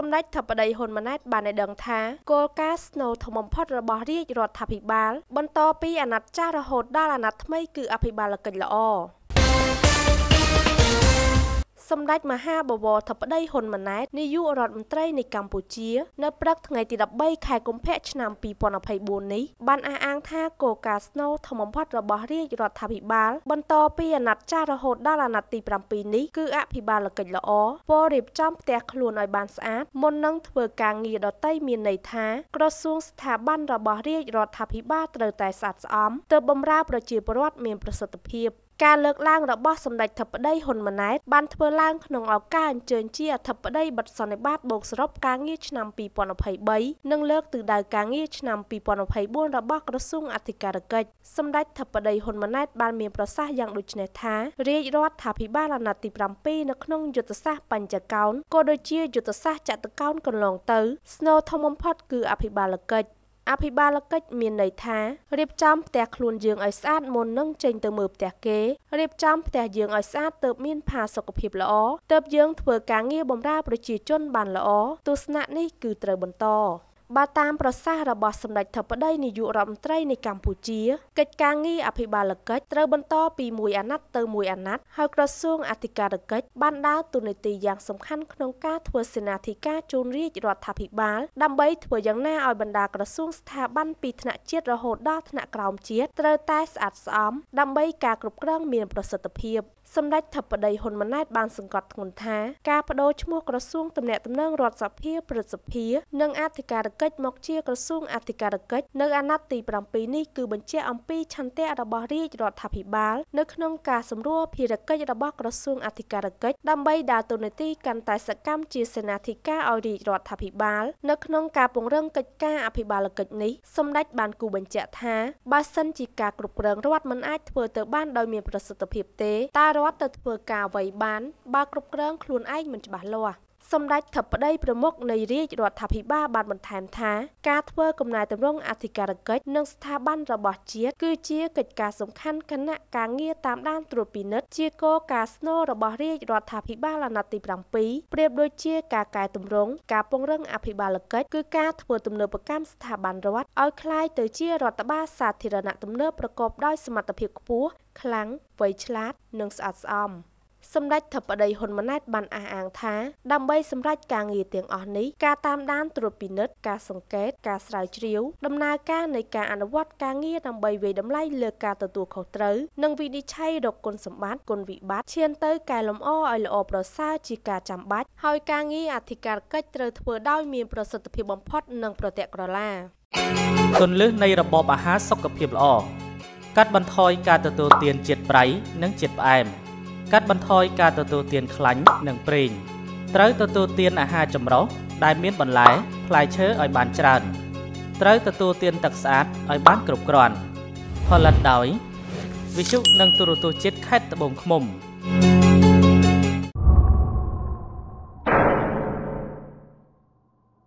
សម្ដេចធិបតីហ៊ុនម៉ាណែតបានឲ្យដឹងថាគោលការណ៍ស្នូលធំបំផុតរបស់រាជរដ្ឋាភិបាលបន្តពីអាណត្តិចាស់រហូតដល់អាណត្តិថ្មីគឺ អភិបាលកិច្ចល្អសម្ដេចមហាបវរធិបតីហ៊ុនម៉ាណែតនាយករដ្ឋមន្ត្រីនៃកម្ពុជា នៅព្រឹកថ្ងៃទី13ខែកុម្ភៈឆ្នាំ2024នេះបានអះអាង ថាគោលការណ៍ស្នូលធម្មបំផុតរបស់រាជរដ្ឋាភិបាល បន្តពីអាណត្តិចាស់រហូតដល់អាណត្តិទី7នេះគឺអភិបាលកិច្ចល្អពលរៀបចំផ្ទះខ្លួនឲ្យបានស្អាតមុននឹងធ្វើការងារដតីមានន័យថាក្រសួងស្ថាប័នរបស់រាជរដ្ឋាភិបាលត្រូវតែស្អាតស្អំទើបបម្រើប្រជាពលរដ្ឋមានប្រសិទ្ធភាព។ការលើកឡើងរបស់សម្ដេចធិបតីហ៊ុនម៉ាណែតបានធ្វើឡើងក្នុងឱកាសអញ្ជើញជាអធិបតីបិទសន្និបាតបូកសរុបការងារឆ្នាំ2023និងលើកទិដៅការងារឆ្នាំ2024របស់ក្រសួងអធិការកិច្ចសម្ដេចធិបតីហ៊ុនម៉ាណែត បានមានប្រសាសន៍យ៉ាងដូចនេះថារាជរដ្ឋាភិបាលអាណត្តិទី7នៅក្នុងយុទ្ធសាស្ត្របញ្ចកោណក៏ដូចជាយុទ្ធសាស្ត្រចតកោណកន្លងទៅស្នូលធំបំផុតគឺអភិបាលកិច្ចអភិបាលកិច្ចមានន័យថារៀបចំផ្ទះខ្លួនយើងឲ្យស្អាតមុននឹងចេញទៅមើលផ្ទះគេរៀបចំផ្ទះយើងឲ្យស្អាតទើបមានផាសុខភាពល្អទើបយើងធ្វើការងារបម្រើប្រជាជនបានល្អទស្សនៈនេះគឺត្រូវបន្តបើតាមប្រសាសន៍របស់សម្ដេចធិបតីនាយករដ្ឋមន្ត្រីនៃកម្ពុជាកិច្ចការងារអភិបាលកិច្ចត្រូវបន្តពីមួយអាណត្តិទៅមួយអាណត្តិហើយក្រសួងអធិការកិច្ចបានដើរតួនាទីយ៉ាងសំខាន់ក្នុងការធ្វើសេនាធិការជូនរាជរដ្ឋាភិបាលដើម្បីធ្វើយ៉ាងណាឲ្យបណ្ដាក្រសួងស្ថាប័នពីថ្នាក់ជាតិរហូតដល់ថ្នាក់ក្រោមជាតិត្រូវតែស្អាតស្អំដើម្បីការគ្រប់គ្រងមានប្រសិទ្ធភាពសម្ដេចធិបតីហ៊ុនម៉ាណែតបាន សង្កត់ធ្ងន់ថា ការបដូរឈ្មោះក្រសួងទំនាក់ទំនងរដ្ឋសភាព្រឹទ្ធសភានិងអធិការកិច្ចមកជាក្រសួងអធិការកិច្ចនៅ អាណត្តិទី7នេះគឺបញ្ជាក់អំពី ឆន្ទៈរបស់រាជរដ្ឋាភិបាល នៅក្នុងការសម្រួលភារកិច្ចរបស់ក្រសួងអធិការកិច្ចដើម្បីដើរតួនាទីកាន់តែសកម្មជាសេនាធិការឲ្យរាជរដ្ឋាភិបាលនៅក្នុងការពង្រឹងកិច្ចការអភិបាលកិច្ចនេះសម្ដេចបានគូបញ្ជាក់ថាបើសិនជាការគ្រប់គ្រងរដ្ឋមិនអាចធ្វើទៅបានដោយមានប្រសិទ្ធភាពទេតើរដ្ឋទាត់ទៅធ្វើការអ្វីបានបើគ្រប់គ្រងខ្លួនឯងមិនច្បាស់លាស់សម្ដេចធិបតីប្រមុខនៃរាជរដ្ឋាភិបាលបានបន្ថែមថាការធ្វើកំណែតម្រង់អធិការកិច្ចនិងស្ថាប័នរបស់ជាតិគឺជាកិច្ចការសំខាន់គណៈការងារតាមដានត្រួតពិនិត្យជាគោលការណ៍ស្នូលរបស់រាជរដ្ឋាភិបាលអាណត្តិទី7ប្រៀបដូចជាការកែតម្រង់ការពង្រឹងអភិបាលកិច្ចគឺការធ្វើទំនើបកម្មស្ថាប័នរដ្ឋឲ្យคล้ายទៅជារដ្ឋបាលសាធារណៈទំនើបប្រកបដោយសមត្ថភាពខ្ពស់ខ្លាំងវៃឆ្លាតនិងស្អាតស្អំ។សម្ដេចធិបតីហ៊ុនម៉ាណែតបានអះអាងថាដើម្បី សម្រេចការងារទាំងអស់នេះការតាមដានត្រួតពិនិត្យការសង្កេតការស្រាវជ្រាវដំណើរការនៃការអនុវត្តការងារដើម្បីវិយតម្លៃលើការទទួលខុសត្រូវនិងវិនិច្ឆ័យរកគុណសម្បត្តិគុណវិបត្តិឈានទៅកែលម្អឲ្យល្អប្រសើរជាការចាំបាច់ហើយការងារអធិការកិច្ចត្រូវធ្វើដោយមានប្រសិទ្ធភាពបំផុតនិង ប្រតិក្រឡាគន្លឹះនៃរបបអាហារសុខភាពល្អកាត់បន្ថយការទទួលទានជាតិប្រៃនិងជាតិផ្អែម។កាត់បន្ថយការទទួលទានខ្លាញ់និងប្រេងត្រូវទទួលទានអាហារចម្រុះដែលមានបន្លែផ្លែឈើឲ្យបានច្រើនត្រូវទទួលទានទឹកស្អាតឲ្យបានគ្រប់គ្រាន់ផលិតដោយវិទ្យុនិងទូរទស្សន៍ជាតិខេត្តត្បូងឃ្មុំ thank you